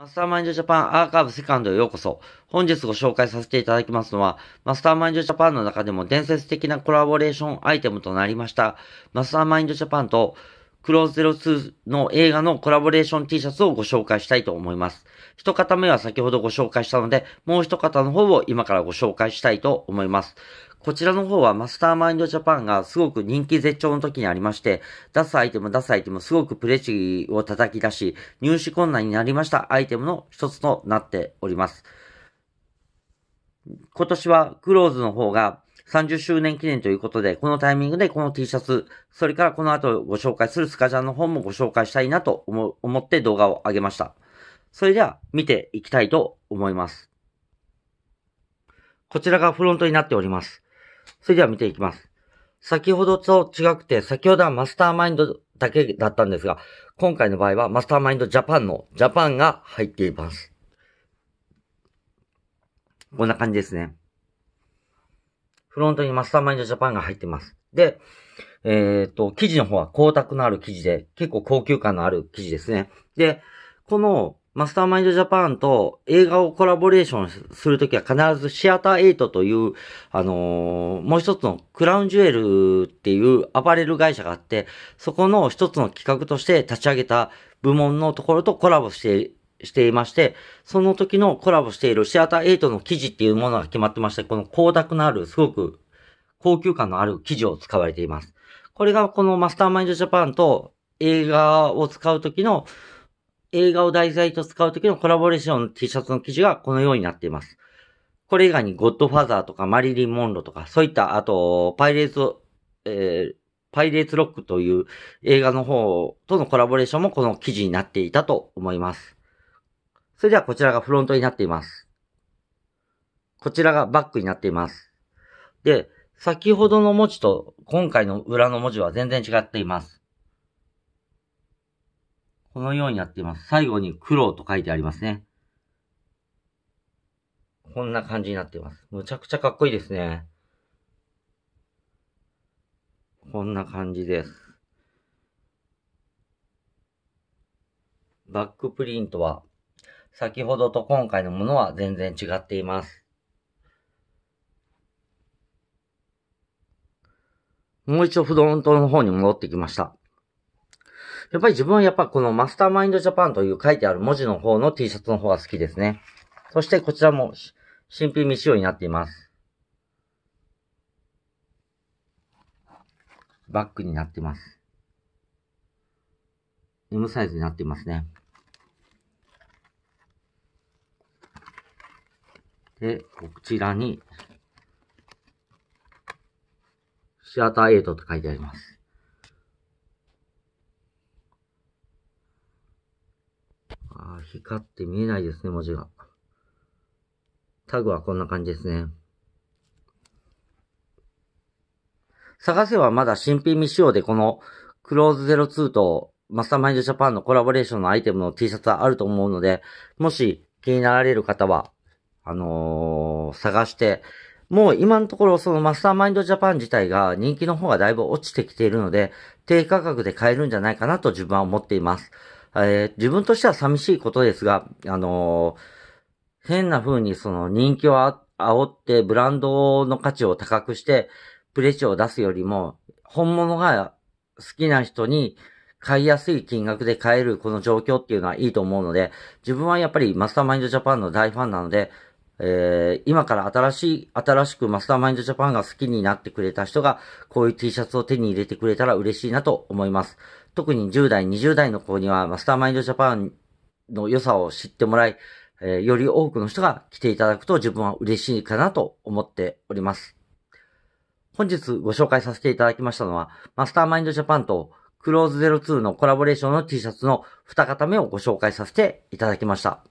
マスターマインドジャパンアーカイブセカンドへようこそ。本日ご紹介させていただきますのは、マスターマインドジャパンの中でも伝説的なコラボレーションアイテムとなりました、マスターマインドジャパンとクローズロ2の映画のコラボレーション T シャツをご紹介したいと思います。一方目は先ほどご紹介したので、もう一方の方を今からご紹介したいと思います。こちらの方はマスターマインドジャパンがすごく人気絶頂の時にありまして、出すアイテム出すアイテムすごくプレチを叩き出し、入手困難になりましたアイテムの一つとなっております。今年はクローズの方が30周年記念ということで、このタイミングでこの T シャツ、それからこの後ご紹介するスカジャンの方もご紹介したいなと思思って動画を上げました。それでは見ていきたいと思います。こちらがフロントになっております。それでは見ていきます。先ほどと違くて、先ほどはマスターマインドだけだったんですが、今回の場合はマスターマインドジャパンのジャパンが入っています。こんな感じですね。フロントにマスターマインドジャパンが入ってます。で、えっ、ー、と、生地の方は光沢のある生地で、結構高級感のある生地ですね。で、このマスターマインドジャパンと映画をコラボレーションするときは必ずシアター8という、あのー、もう一つのクラウンジュエルっていうアパレル会社があって、そこの一つの企画として立ち上げた部門のところとコラボしてしていまして、その時のコラボしているシアター8の記事っていうものが決まってまして、この光沢のある、すごく高級感のある記事を使われています。これがこのマスターマインドジャパンと映画を使う時の映画を題材と使うときのコラボレーションの T シャツの記事がこのようになっています。これ以外にゴッドファザーとかマリリン・モンロとか、そういった、あと、パイレーツ、えー、パイレーツロックという映画の方とのコラボレーションもこの記事になっていたと思います。それではこちらがフロントになっています。こちらがバックになっています。で、先ほどの文字と今回の裏の文字は全然違っています。このようになっています。最後に苦労と書いてありますね。こんな感じになっています。むちゃくちゃかっこいいですね。こんな感じです。バックプリントは、先ほどと今回のものは全然違っています。もう一度不動ントの方に戻ってきました。やっぱり自分はやっぱこのマスターマインドジャパンという書いてある文字の方の T シャツの方が好きですね。そしてこちらも新品未使用になっています。バッグになっています。M サイズになっていますね。で、こちらに、シアター8と書いてあります。光って見えないですね、文字が。タグはこんな感じですね。探せはまだ新品未使用でこのクローズ02とマスターマインドジャパンのコラボレーションのアイテムの T シャツはあると思うので、もし気になられる方は、あのー、探して、もう今のところそのマスターマインドジャパン自体が人気の方がだいぶ落ちてきているので、低価格で買えるんじゃないかなと自分は思っています。えー、自分としては寂しいことですが、あのー、変な風にその人気をあ煽ってブランドの価値を高くしてプレッシャーを出すよりも、本物が好きな人に買いやすい金額で買えるこの状況っていうのはいいと思うので、自分はやっぱりマスターマインドジャパンの大ファンなので、えー、今から新しい、新しくマスターマインドジャパンが好きになってくれた人が、こういう T シャツを手に入れてくれたら嬉しいなと思います。特に10代、20代の子にはマスターマインドジャパンの良さを知ってもらい、えー、より多くの人が来ていただくと自分は嬉しいかなと思っております。本日ご紹介させていただきましたのは、マスターマインドジャパンとクローズ02のコラボレーションの T シャツの2型目をご紹介させていただきました。